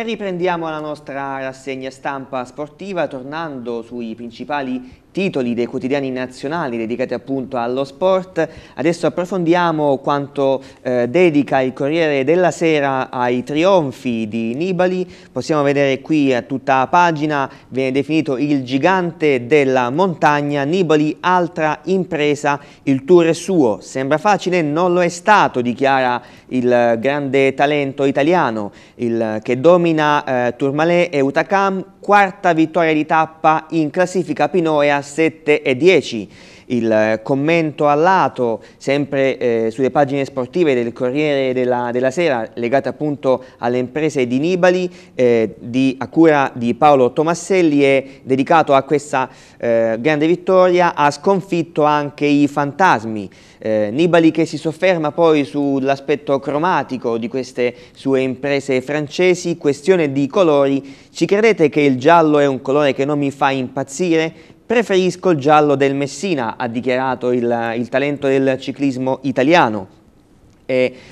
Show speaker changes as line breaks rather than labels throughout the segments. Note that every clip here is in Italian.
E riprendiamo la nostra rassegna stampa sportiva tornando sui principali titoli dei quotidiani nazionali dedicati appunto allo sport. Adesso approfondiamo quanto eh, dedica il Corriere della Sera ai trionfi di Nibali. Possiamo vedere qui a tutta pagina, viene definito il gigante della montagna. Nibali, altra impresa, il tour è suo. Sembra facile, non lo è stato, dichiara il grande talento italiano il, che domina eh, Tourmalet e Utacam. Quarta vittoria di tappa in classifica Pinoea e 7,10. Il eh, commento a lato, sempre eh, sulle pagine sportive del Corriere della, della, Sera, legato appunto alle imprese di Nibali, eh, di, a cura di Paolo Tomasselli, è dedicato a questa eh, grande vittoria, ha sconfitto anche i fantasmi. Eh, Nibali che si sofferma poi sull'aspetto cromatico di queste sue imprese francesi, questione di colori, ci credete che il giallo è un colore che non mi fa impazzire? Preferisco il giallo del Messina, ha dichiarato il, il talento del ciclismo italiano,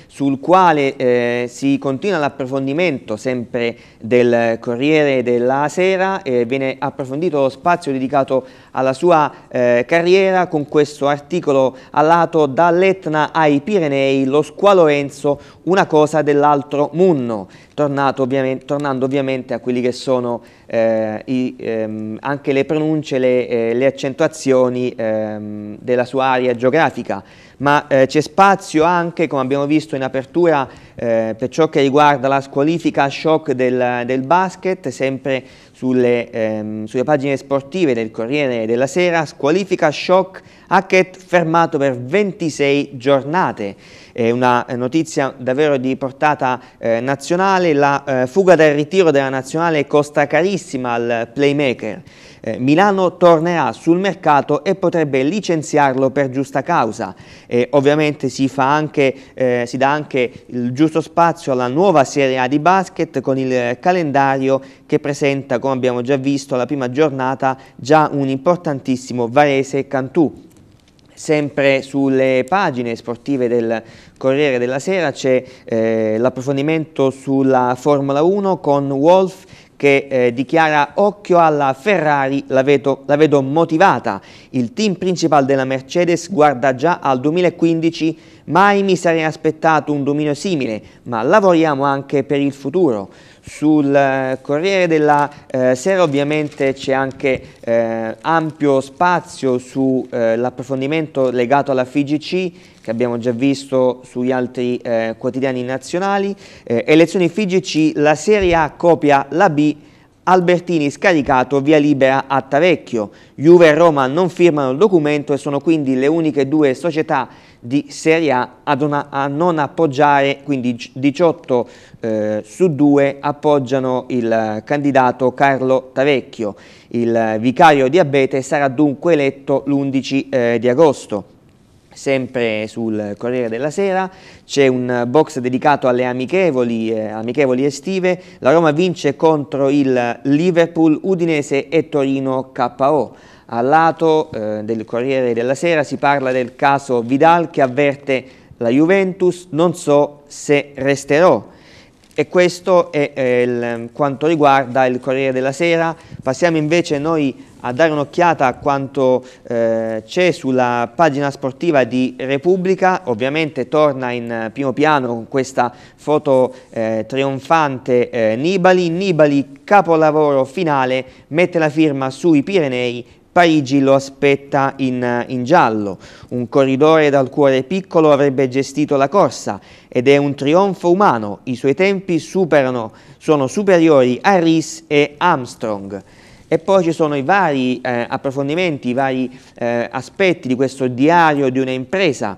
sul quale eh, si continua l'approfondimento sempre del Corriere della Sera eh, viene approfondito lo spazio dedicato alla sua eh, carriera con questo articolo allato dall'Etna ai Pirenei lo squalo Enzo una cosa dell'altro munno ovviamente, tornando ovviamente a quelli che sono eh, i, ehm, anche le pronunce, le, eh, le accentuazioni ehm, della sua area geografica, ma eh, c'è spazio anche, come abbiamo visto in apertura, eh, per ciò che riguarda la squalifica a shock del, del basket, sempre sulle, ehm, sulle, pagine sportive del Corriere della Sera, squalifica shock, Hackett fermato per 26 giornate. È una notizia davvero di portata eh, nazionale, la eh, fuga dal ritiro della nazionale costa carissima al playmaker. Eh, Milano tornerà sul mercato e potrebbe licenziarlo per giusta causa. Eh, ovviamente si, anche, eh, si dà anche il giusto spazio alla nuova Serie A di basket con il calendario che presenta, come abbiamo già visto, la prima giornata già un importantissimo Varese Cantù. Sempre sulle pagine sportive del Corriere della Sera c'è eh, l'approfondimento sulla Formula 1 con Wolf che eh, dichiara occhio alla Ferrari, la vedo, la vedo motivata. Il team principale della Mercedes guarda già al 2015, mai mi sarei aspettato un dominio simile, ma lavoriamo anche per il futuro. Sul eh, Corriere della eh, Sera ovviamente c'è anche eh, ampio spazio sull'approfondimento eh, legato alla FIGC che abbiamo già visto sugli altri eh, quotidiani nazionali. Eh, elezioni FIGC, la Serie A copia la B, Albertini scaricato via libera a Tavecchio. Juve e Roma non firmano il documento e sono quindi le uniche due società di Serie A a, una, a non appoggiare, quindi 18 eh, su 2 appoggiano il candidato Carlo Tavecchio. Il vicario di Abete sarà dunque eletto l'11 eh, di agosto sempre sul Corriere della Sera, c'è un box dedicato alle amichevoli, eh, amichevoli, estive, la Roma vince contro il Liverpool, Udinese e Torino KO. Al lato eh, del Corriere della Sera si parla del caso Vidal che avverte la Juventus, non so se resterò. E questo è eh, il, mm, quanto riguarda il Corriere della Sera. Passiamo invece noi a dare un'occhiata a quanto eh, c'è sulla pagina sportiva di Repubblica, ovviamente torna in primo piano con questa foto eh, trionfante eh, Nibali, Nibali capolavoro finale, mette la firma sui Pirenei Parigi lo aspetta in, in, giallo. Un corridore dal cuore piccolo avrebbe gestito la corsa ed è un trionfo umano. I suoi tempi superano, sono superiori a Rhys e Armstrong. E poi ci sono i vari eh, approfondimenti, i vari eh, aspetti di questo diario di una impresa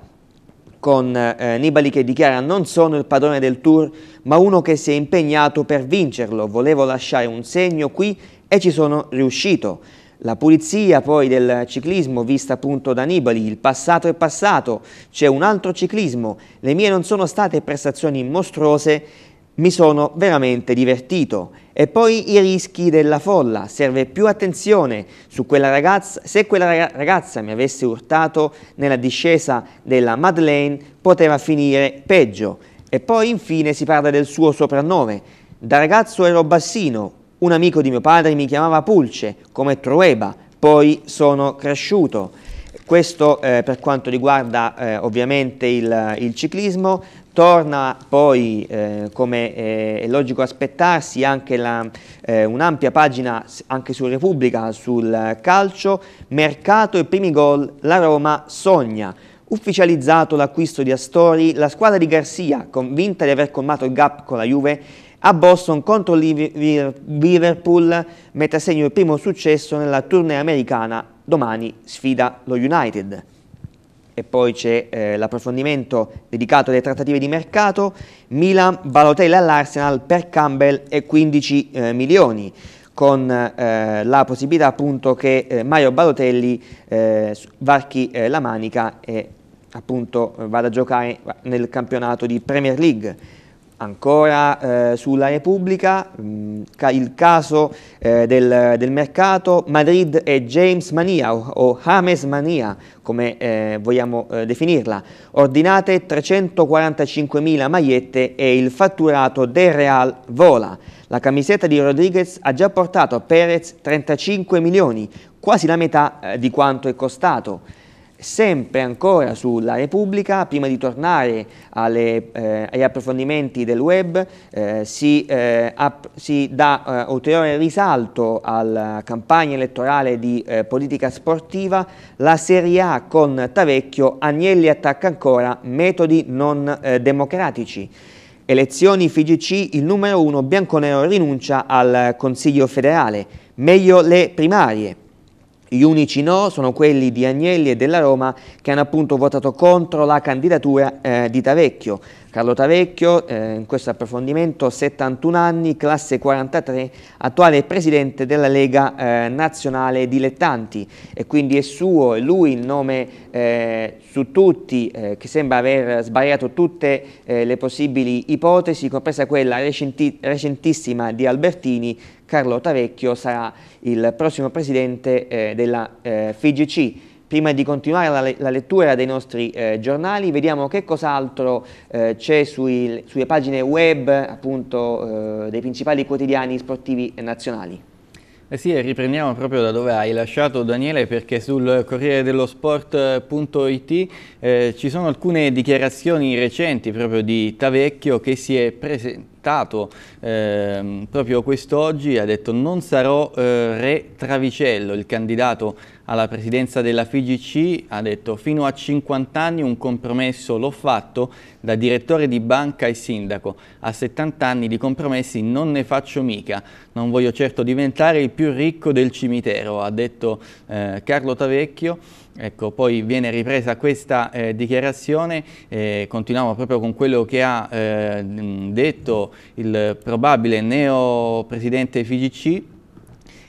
con eh, Nibali che dichiara non sono il padrone del tour ma uno che si è impegnato per vincerlo, volevo lasciare un segno qui e ci sono riuscito. La pulizia poi del ciclismo vista appunto da Nibali, il passato è passato, c'è un altro ciclismo, le mie non sono state prestazioni mostruose, mi sono veramente divertito. E poi i rischi della folla, serve più attenzione su quella ragazza, se quella ragazza mi avesse urtato nella discesa della Madeleine poteva finire peggio. E poi infine si parla del suo soprannome, da ragazzo ero bassino, un amico di mio padre mi chiamava Pulce, come Trueba, poi sono cresciuto. Questo eh, per quanto riguarda eh, ovviamente il, il, ciclismo, torna poi eh, come eh, è logico aspettarsi anche eh, un'ampia pagina anche su Repubblica, sul calcio, mercato e primi gol, la Roma sogna. Ufficializzato l'acquisto di Astori, la squadra di Garcia, convinta di aver colmato il gap con la Juve, a Boston contro Liverpool mette a segno il primo successo nella tournée americana, domani sfida lo United. E poi c'è eh, l'approfondimento dedicato alle trattative di mercato, Milan, Balotella all'Arsenal per Campbell e 15 eh, milioni con eh, la possibilità appunto che eh, Mario Balotelli eh, varchi eh, la manica e appunto vada a giocare nel campionato di Premier League. Ancora eh, sulla Repubblica, mh, mm, il caso eh, del, del, mercato, Madrid e James Mania o, o James Mania, come eh, vogliamo eh, definirla, ordinate 345.000 magliette e il fatturato del Real vola. La camisetta di Rodriguez ha già portato a Perez 35 milioni, quasi la metà eh, di quanto è costato sempre ancora sulla Repubblica, prima di tornare alle, eh, agli approfondimenti del web, eh, si, eh, si, dà eh, ulteriore risalto alla campagna elettorale di eh, politica sportiva, la Serie A con Tavecchio, Agnelli attacca ancora metodi non eh, democratici. Elezioni FGC, il numero uno bianconero rinuncia al Consiglio federale, meglio le primarie. Gli unici no sono quelli di Agnelli e della Roma che hanno appunto votato contro la candidatura eh, di Tavecchio. Carlo Tavecchio, eh, in questo approfondimento 71 anni, classe 43, attuale presidente della Lega eh, Nazionale Dilettanti e quindi è suo, è lui il nome eh, su tutti eh, che sembra aver sbagliato tutte eh, le possibili ipotesi, compresa quella recenti recentissima di Albertini, Carlo Tavecchio sarà il prossimo presidente eh, della FIGC. Prima di continuare la, la lettura dei nostri eh, giornali, vediamo che cos'altro eh, c'è sulle pagine web appunto, eh, dei principali quotidiani sportivi nazionali.
Eh sì, riprendiamo proprio da dove hai lasciato Daniele perché sul Corriere dello Sport.it eh, eh, ci sono alcune dichiarazioni recenti proprio di Tavecchio che si è presentato eh, proprio quest'oggi, ha detto non sarò eh, re Travicello, il candidato alla presidenza della FIGC ha detto fino a 50 anni un compromesso l'ho fatto da direttore di banca e sindaco, a 70 anni di compromessi non ne faccio mica, non voglio certo diventare il più ricco del cimitero, ha detto eh, Carlo Tavecchio. Ecco, poi viene ripresa questa eh, dichiarazione, eh, continuiamo proprio con quello che ha eh, detto il probabile neo presidente FIGC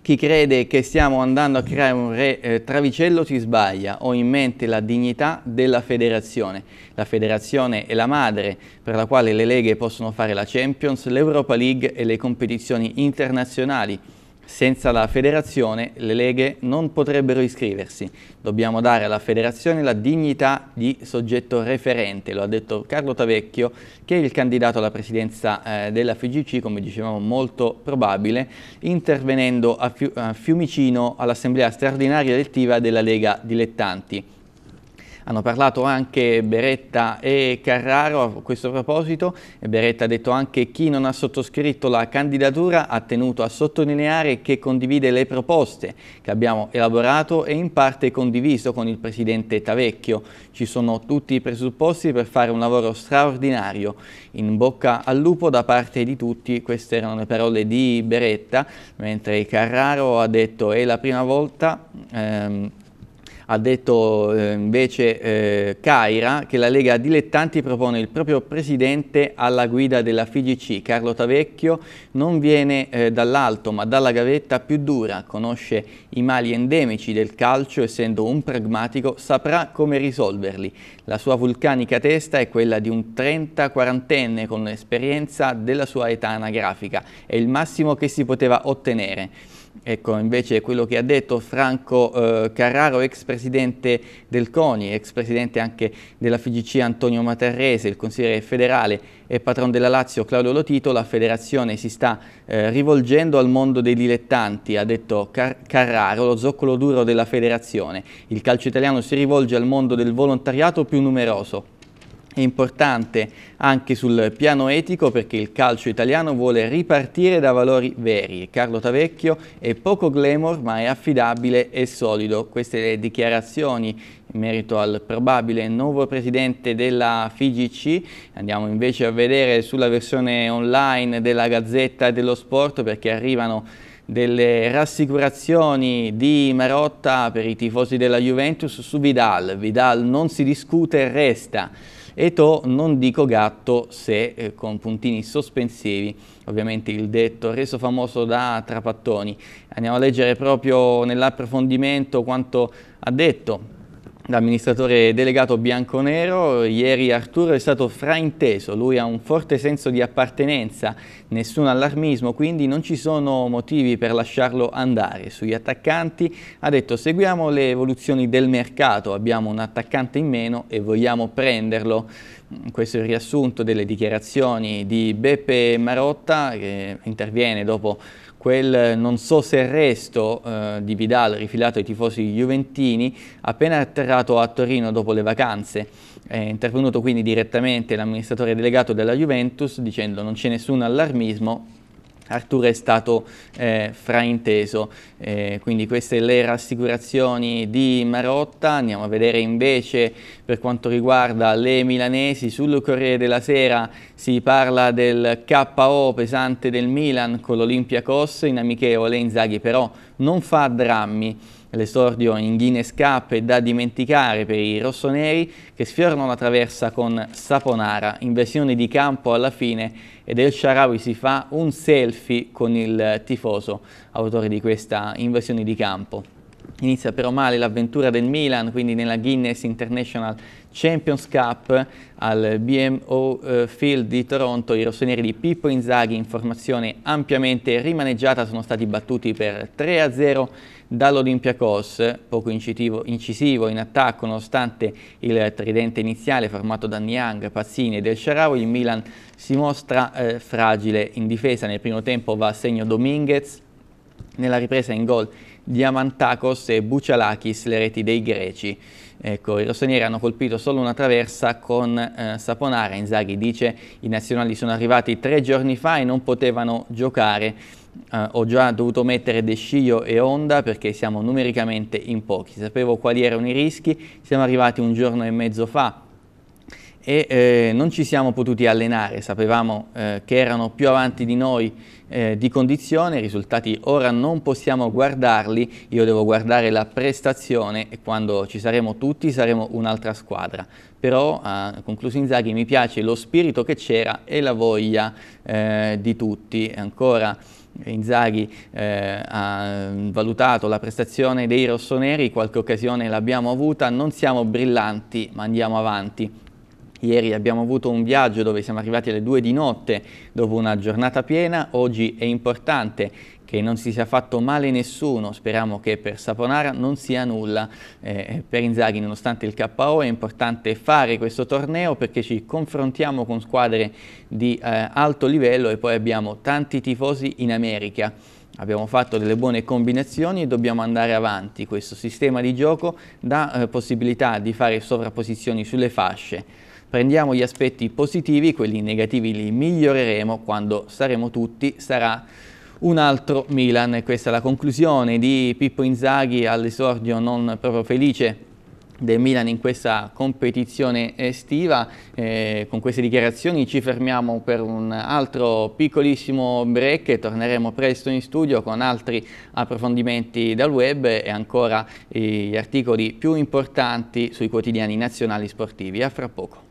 chi crede che stiamo andando a creare un re eh, travicello si sbaglia. Ho in mente la dignità della federazione. La federazione è la madre per la quale le leghe possono fare la Champions, l'Europa League e le competizioni internazionali. Senza la federazione le leghe non potrebbero iscriversi. Dobbiamo dare alla federazione la dignità di soggetto referente, lo ha detto Carlo Tavecchio, che è il candidato alla presidenza eh, della FGC, come dicevamo molto probabile, intervenendo a, Fiumicino all'assemblea straordinaria elettiva della Lega Dilettanti. Hanno parlato anche Beretta e Carraro a questo proposito. Beretta ha detto anche chi non ha sottoscritto la candidatura ha tenuto a sottolineare che condivide le proposte che abbiamo elaborato e in parte condiviso con il Presidente Tavecchio. Ci sono tutti i presupposti per fare un lavoro straordinario. In bocca al lupo da parte di tutti, queste erano le parole di Beretta, mentre Carraro ha detto è la prima volta ehm, ha detto eh, invece eh, Caira che la Lega Dilettanti propone il proprio presidente alla guida della FIGC. Carlo Tavecchio non viene eh, dall'alto ma dalla gavetta più dura, conosce i mali endemici del calcio, essendo un pragmatico saprà come risolverli. La sua vulcanica testa è quella di un 30-40enne con l'esperienza della sua età anagrafica, è il massimo che si poteva ottenere. Ecco, invece quello che ha detto Franco eh, Carraro, ex presidente del CONI, ex presidente anche della FGC Antonio Matarrese, il consigliere federale e patron della Lazio Claudio Lotito, la federazione si sta eh, rivolgendo al mondo dei dilettanti, ha detto Car Carraro, lo zoccolo duro della federazione. Il calcio italiano si rivolge al mondo del volontariato più numeroso è importante anche sul piano etico perché il calcio italiano vuole ripartire da valori veri. Carlo Tavecchio è poco glamour ma è affidabile e solido. Queste le dichiarazioni in merito al probabile nuovo presidente della FIGC. Andiamo invece a vedere sulla versione online della Gazzetta dello Sport perché arrivano delle rassicurazioni di Marotta per i tifosi della Juventus su Vidal. Vidal non si discute, resta e to non dico gatto se eh, con puntini sospensivi, ovviamente il detto reso famoso da Trapattoni. Andiamo a leggere proprio nell'approfondimento quanto ha detto amministratore delegato bianconero, ieri Arturo è stato frainteso, lui ha un forte senso di appartenenza, nessun allarmismo, quindi non ci sono motivi per lasciarlo andare. Sugli attaccanti ha detto seguiamo le evoluzioni del mercato, abbiamo un attaccante in meno e vogliamo prenderlo questo è il riassunto delle dichiarazioni di Beppe Marotta che interviene dopo quel non so se arresto eh, di Vidal rifilato ai tifosi juventini appena atterrato a Torino dopo le vacanze. È intervenuto quindi direttamente l'amministratore delegato della Juventus dicendo non c'è nessun allarmismo, Arturo è stato eh, frainteso, eh, quindi queste le rassicurazioni di Marotta. Andiamo a vedere invece per quanto riguarda le milanesi. Sul Corriere della Sera si parla del KO pesante del Milan con l'Olimpia Cos in amichevole. Inzaghi però non fa drammi l'esordio in Guinness Cup è da dimenticare per i rossoneri che sfiorano la traversa con Saponara, invasione di campo alla fine ed El Sharawi si fa un selfie con il tifoso, autore di questa invasione di campo. Inizia però male l'avventura del Milan, quindi nella Guinness International Champions Cup al BMO eh, Field di Toronto. I rossoneri di Pippo Inzaghi, in formazione ampiamente rimaneggiata, sono stati battuti per 3-0 dall'Olympiacos, poco incitivo, incisivo in attacco, nonostante il tridente iniziale formato da Niang, Pazzini e Del Sharau, il Milan si mostra eh, fragile in difesa. Nel primo tempo va a segno Dominguez, nella ripresa in gol Diamantakos e Bucialakis, le reti dei greci. Ecco, i rossoneri hanno colpito solo una traversa con eh, Saponara. Inzaghi dice i nazionali sono arrivati tre giorni fa e non potevano giocare. Eh, ho già dovuto mettere De Sciglio e Onda perché siamo numericamente in pochi. Sapevo quali erano i rischi, siamo arrivati un giorno e mezzo fa e eh, non ci siamo potuti allenare, sapevamo eh, che erano più avanti di noi eh, di condizione, i risultati ora non possiamo guardarli, io devo guardare la prestazione e quando ci saremo tutti saremo un'altra squadra. Però, ha eh, concluso Inzaghi, mi piace lo spirito che c'era e la voglia eh, di tutti. Ancora Inzaghi eh, ha valutato la prestazione dei rossoneri, qualche occasione l'abbiamo avuta, non siamo brillanti ma andiamo avanti Ieri abbiamo avuto un viaggio dove siamo arrivati alle 2 di notte dopo una giornata piena, oggi è importante che non si sia fatto male nessuno, speriamo che per Saponara non sia nulla. Eh, eh per Inzaghi, nonostante il KO, è importante fare questo torneo perché ci confrontiamo con squadre di eh, alto livello e poi abbiamo tanti tifosi in America. Abbiamo fatto delle buone combinazioni e dobbiamo andare avanti. Questo sistema di gioco dà eh, possibilità di fare sovrapposizioni sulle fasce Prendiamo gli aspetti positivi, quelli negativi li miglioreremo quando saremo tutti, sarà un altro Milan. Questa è la conclusione di Pippo Inzaghi all'esordio non proprio felice del Milan in questa competizione estiva. Eh, con queste dichiarazioni ci fermiamo per un altro piccolissimo break e torneremo presto in studio con altri approfondimenti dal web e ancora gli articoli più importanti sui quotidiani nazionali sportivi. A fra poco.